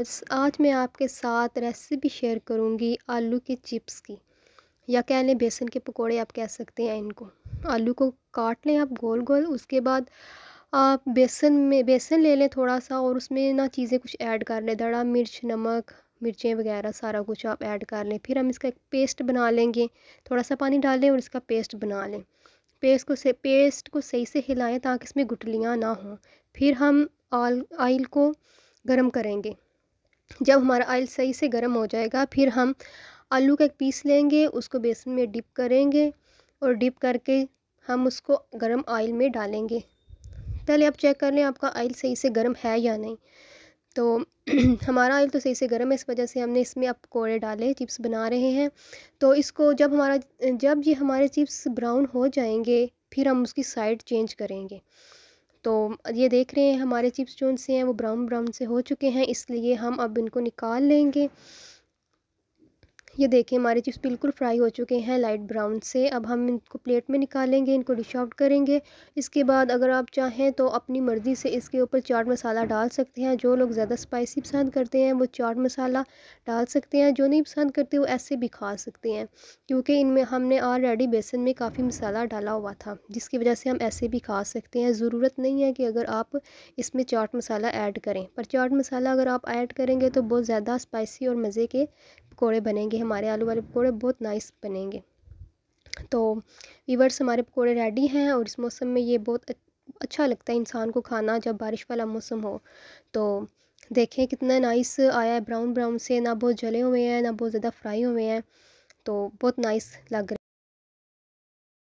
आज मैं आपके साथ रेसिपी शेयर करूंगी आलू के चिप्स की या कह लें बेसन के पकोड़े आप कह सकते हैं इनको आलू को काट लें आप गोल गोल उसके बाद आप बेसन में बेसन ले लें थोड़ा सा और उसमें ना चीज़ें कुछ ऐड कर लें दड़ा मिर्च नमक मिर्चें वगैरह सारा कुछ आप ऐड कर लें फिर हम इसका एक पेस्ट बना लेंगे थोड़ा सा पानी डाल लें और इसका पेस्ट बना लें पेस्ट को से पेस्ट को सही से हिलाएं ताकि इसमें गुटलियाँ ना हों फिर हम आल आयल को गर्म करेंगे जब हमारा ऑयल सही से गर्म हो जाएगा फिर हम आलू का एक पीस लेंगे उसको बेसन में डिप करेंगे और डिप करके हम उसको गर्म ऑयल में डालेंगे पहले आप चेक कर लें आपका ऑयल सही से गर्म है या नहीं तो हमारा ऑयल तो सही से गर्म है इस वजह से हमने इसमें अब कोड़े डाले चिप्स बना रहे हैं तो इसको जब हमारा जब ये हमारे चिप्स ब्राउन हो जाएंगे फिर हम उसकी साइड चेंज करेंगे तो ये देख रहे हैं हमारे चिप्स जो से हैं वो ब्राउन ब्राउन से हो चुके हैं इसलिए हम अब इनको निकाल लेंगे ये देखें हमारे चिप्स बिल्कुल फ्राई हो चुके हैं लाइट ब्राउन से अब हम इनको प्लेट में निकालेंगे इनको डिश आउट करेंगे इसके बाद अगर आप चाहें तो अपनी मर्ज़ी से इसके ऊपर चाट मसाला डाल सकते हैं जो लोग ज़्यादा स्पाइसी पसंद करते हैं वो चाट मसाला डाल सकते हैं जो नहीं पसंद करते वो ऐसे भी खा सकते हैं क्योंकि इनमें हमने ऑलरेडी बेसन में काफ़ी मसाला डाला हुआ था जिसकी वजह से हम ऐसे भी खा सकते हैं ज़रूरत नहीं है कि अगर आप इसमें चाट मसाला ऐड करें पर चाट मसाला अगर आप ऐड करेंगे तो बहुत ज़्यादा स्पाइसी और मज़े के पकौड़े बनेंगे हमारे आलू वाले पकौड़े बहुत नाइस बनेंगे तो वीवर्स हमारे पकौड़े रेडी हैं और इस मौसम में ये बहुत अच्छा लगता है इंसान को खाना जब बारिश वाला मौसम हो तो देखें कितना नाइस आया है ब्राउन ब्राउन से ना बहुत जले हुए हैं ना बहुत ज़्यादा फ्राई हुए हैं तो बहुत नाइस लग